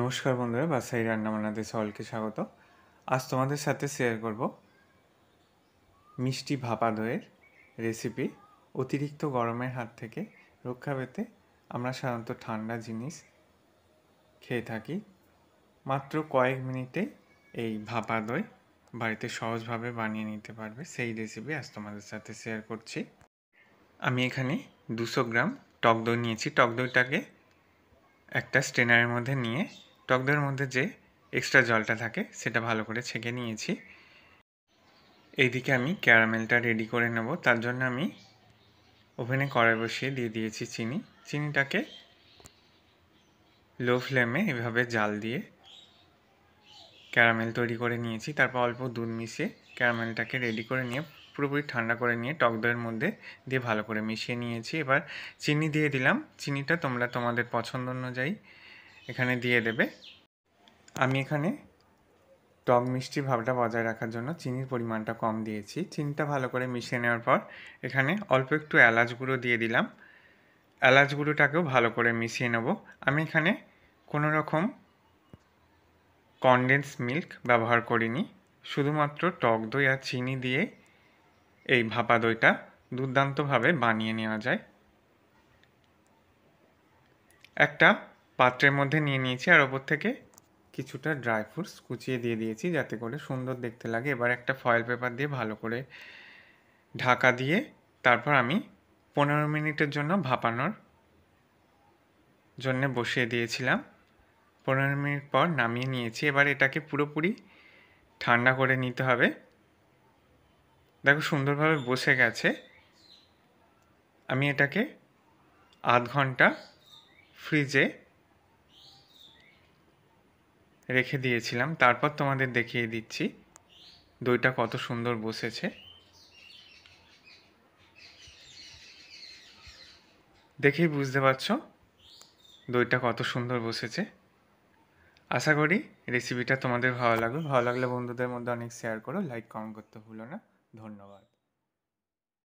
নমস্কার বন্ধুরা বাসাই রান্নাবান্নাতে সকলকে স্বাগত আজ তোমাদের সাথে শেয়ার করব মিষ্টি ভাপা দইয়ের রেসিপি অতিরিক্ত গরমের হাত থেকে রক্ষা পেতে আমরা সাধারণত ঠান্ডা জিনিস খেয়ে থাকি মাত্র কয়েক মিনিটে এই ভাপা দই বাড়িতে সহজভাবে বানিয়ে নিতে পারবে সেই রেসিপি আজ তোমাদের সাথে শেয়ার করছি আমি এখানে দুশো গ্রাম টক দই নিয়েছি টক দইটাকে একটা স্টেনারের মধ্যে নিয়ে টক দইয়ের মধ্যে যে এক্সট্রা জলটা থাকে সেটা ভালো করে ছেঁকে নিয়েছি এইদিকে আমি ক্যারামেলটা রেডি করে নেব তার জন্য আমি ওভেনে কড়াই বসিয়ে দিয়ে দিয়েছি চিনি চিনিটাকে লো ফ্লেমে এভাবে জাল দিয়ে ক্যারামেল তৈরি করে নিয়েছি তারপর অল্প দুধ মিশিয়ে ক্যারামেলটাকে রেডি করে নিয়ে পুরোপুরি ঠান্ডা করে নিয়ে টক দইয়ের মধ্যে দিয়ে ভালো করে মিশিয়ে নিয়েছি এবার চিনি দিয়ে দিলাম চিনিটা তোমরা তোমাদের পছন্দ অনুযায়ী এখানে দিয়ে দেবে আমি এখানে টক মিষ্টি ভাবটা বজায় রাখার জন্য চিনির পরিমাণটা কম দিয়েছি চিনিটা ভালো করে মিশিয়ে নেওয়ার পর এখানে অল্প একটু এলাচ গুঁড়ো দিয়ে দিলাম এলাচ গুঁড়োটাকেও ভালো করে মিশিয়ে নেব আমি এখানে কোনো রকম কনডেন্স মিল্ক ব্যবহার করিনি শুধুমাত্র টক দই আর চিনি দিয়ে এই ভাপা দইটা দুর্দান্তভাবে বানিয়ে নেওয়া যায় একটা পাত্রের মধ্যে নিয়ে নিয়েছি আর ওপর থেকে কিছুটা ড্রাই ফ্রুটস কুচিয়ে দিয়ে দিয়েছি যাতে করে সুন্দর দেখতে লাগে এবার একটা ফয়েল পেপার দিয়ে ভালো করে ঢাকা দিয়ে তারপর আমি পনেরো মিনিটের জন্য ভাপানোর জন্য বসিয়ে দিয়েছিলাম পনেরো মিনিট পর নামিয়ে নিয়েছি এবার এটাকে পুরোপুরি ঠান্ডা করে নিতে হবে দেখো সুন্দরভাবে বসে গেছে আমি এটাকে আধ ঘন্টা ফ্রিজে রেখে দিয়েছিলাম তারপর তোমাদের দেখিয়ে দিচ্ছি দইটা কত সুন্দর বসেছে দেখেই বুঝতে পারছ দইটা কত সুন্দর বসেছে আশা করি রেসিপিটা তোমাদের ভালো লাগবে ভালো লাগলে বন্ধুদের মধ্যে অনেক শেয়ার করো লাইক কমেন্ট করতে ভুলো না ধন্যবাদ